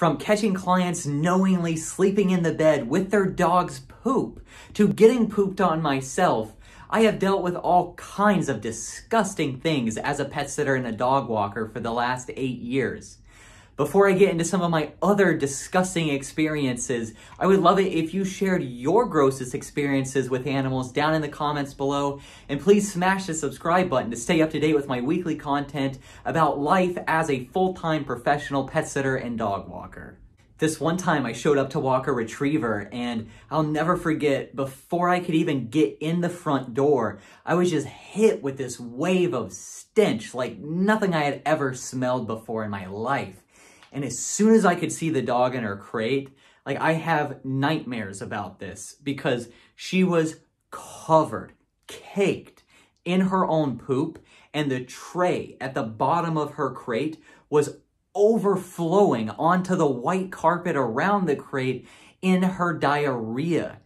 From catching clients knowingly sleeping in the bed with their dog's poop to getting pooped on myself, I have dealt with all kinds of disgusting things as a pet sitter and a dog walker for the last eight years. Before I get into some of my other disgusting experiences, I would love it if you shared your grossest experiences with animals down in the comments below, and please smash the subscribe button to stay up to date with my weekly content about life as a full-time professional pet sitter and dog walker. This one time I showed up to walk a retriever and I'll never forget before I could even get in the front door, I was just hit with this wave of stench like nothing I had ever smelled before in my life. And as soon as I could see the dog in her crate, like I have nightmares about this because she was covered, caked in her own poop and the tray at the bottom of her crate was overflowing onto the white carpet around the crate in her diarrhea.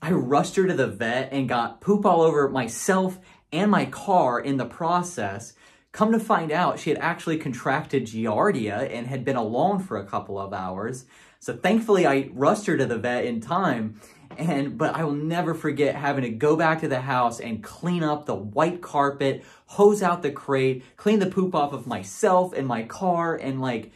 I rushed her to the vet and got poop all over myself and my car in the process Come to find out, she had actually contracted Giardia and had been alone for a couple of hours. So thankfully, I rushed her to the vet in time. And but I will never forget having to go back to the house and clean up the white carpet, hose out the crate, clean the poop off of myself and my car, and like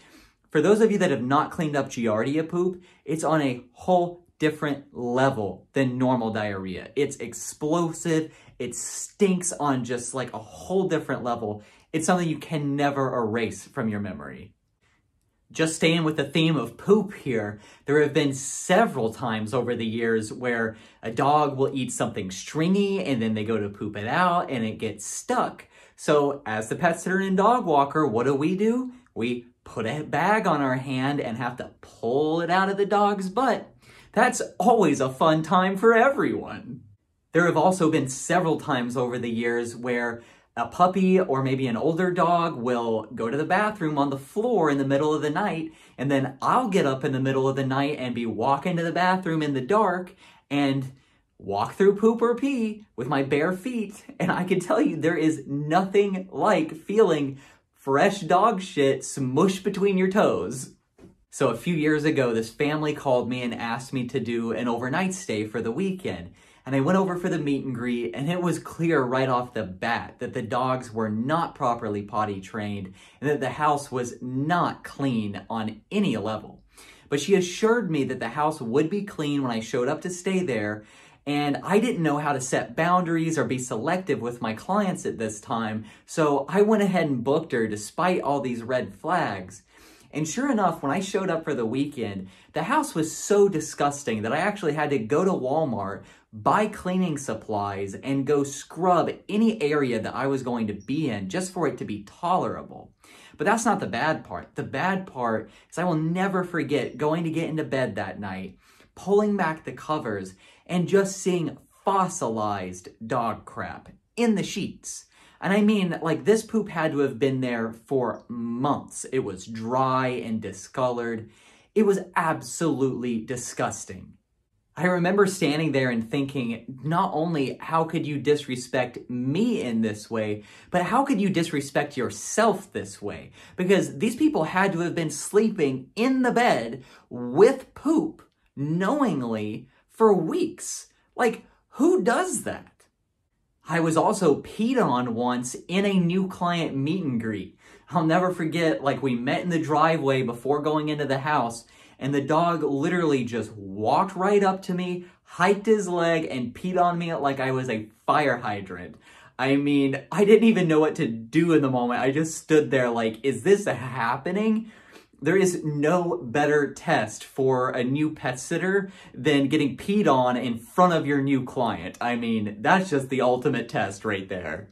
for those of you that have not cleaned up Giardia poop, it's on a whole different level than normal diarrhea. It's explosive, it stinks on just like a whole different level, it's something you can never erase from your memory. Just staying with the theme of poop here, there have been several times over the years where a dog will eat something stringy and then they go to poop it out and it gets stuck. So as the pet sitter and dog walker, what do we do? We put a bag on our hand and have to pull it out of the dog's butt. That's always a fun time for everyone. There have also been several times over the years where a puppy or maybe an older dog will go to the bathroom on the floor in the middle of the night, and then I'll get up in the middle of the night and be walking to the bathroom in the dark and walk through poop or pee with my bare feet. And I can tell you, there is nothing like feeling fresh dog shit smushed between your toes. So a few years ago, this family called me and asked me to do an overnight stay for the weekend and I went over for the meet and greet, and it was clear right off the bat that the dogs were not properly potty trained and that the house was not clean on any level. But she assured me that the house would be clean when I showed up to stay there, and I didn't know how to set boundaries or be selective with my clients at this time, so I went ahead and booked her despite all these red flags. And sure enough, when I showed up for the weekend, the house was so disgusting that I actually had to go to Walmart, buy cleaning supplies, and go scrub any area that I was going to be in just for it to be tolerable. But that's not the bad part. The bad part is I will never forget going to get into bed that night, pulling back the covers, and just seeing fossilized dog crap in the sheets. And I mean, like, this poop had to have been there for months. It was dry and discolored. It was absolutely disgusting. I remember standing there and thinking, not only how could you disrespect me in this way, but how could you disrespect yourself this way? Because these people had to have been sleeping in the bed with poop knowingly for weeks. Like, who does that? I was also peed on once in a new client meet and greet. I'll never forget, like, we met in the driveway before going into the house, and the dog literally just walked right up to me, hiked his leg, and peed on me like I was a fire hydrant. I mean, I didn't even know what to do in the moment. I just stood there like, is this happening? There is no better test for a new pet sitter than getting peed on in front of your new client. I mean, that's just the ultimate test right there.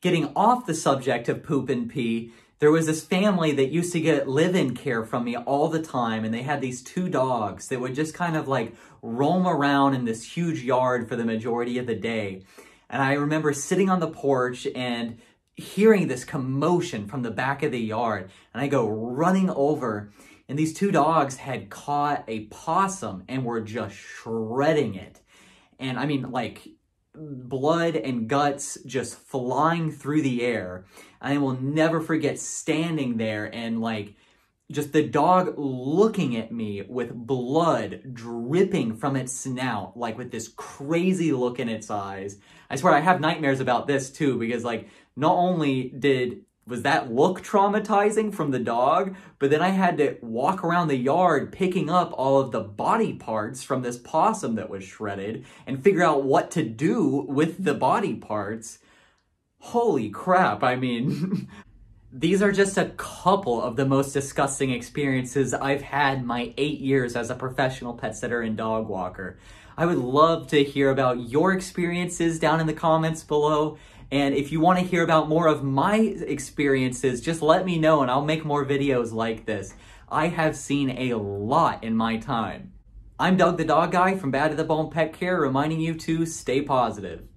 Getting off the subject of poop and pee, there was this family that used to get live-in care from me all the time and they had these two dogs that would just kind of like roam around in this huge yard for the majority of the day. And I remember sitting on the porch and hearing this commotion from the back of the yard. And I go running over and these two dogs had caught a possum and were just shredding it. And I mean, like blood and guts just flying through the air. I will never forget standing there and like just the dog looking at me with blood dripping from its snout, like with this crazy look in its eyes. I swear I have nightmares about this too, because like not only did was that look traumatizing from the dog? But then I had to walk around the yard picking up all of the body parts from this possum that was shredded and figure out what to do with the body parts. Holy crap, I mean... These are just a couple of the most disgusting experiences I've had my eight years as a professional pet sitter and dog walker. I would love to hear about your experiences down in the comments below and if you want to hear about more of my experiences, just let me know and I'll make more videos like this. I have seen a lot in my time. I'm Doug the Dog Guy from Bad to the Bone Pet Care, reminding you to stay positive.